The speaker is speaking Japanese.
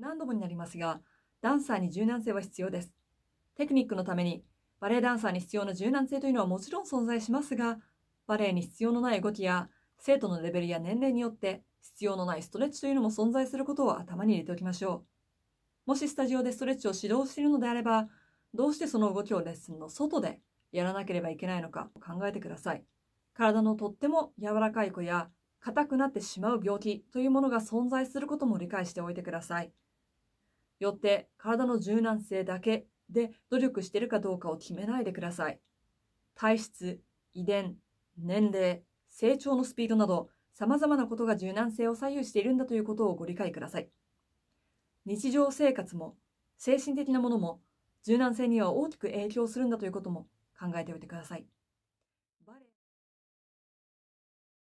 何度もになりますが、ダンサーに柔軟性は必要です。テクニックのために、バレエダンサーに必要な柔軟性というのはもちろん存在しますが、バレエに必要のない動きや、生徒のレベルや年齢によって必要のないストレッチというのも存在することを頭に入れておきましょう。もしスタジオでストレッチを指導しているのであれば、どうしてその動きをレッスンの外でやらなければいけないのか考えてください。体のとっても柔らかい子や硬くなってしまう病気というものが存在することも理解しておいてください。よって体の柔軟性だけで努力しているかどうかを決めないでください。体質、遺伝、年齢、成長のスピードなど、様々なことが柔軟性を左右しているんだということをご理解ください。日常生活も、精神的なものも、柔軟性には大きく影響するんだということも考えておいてください。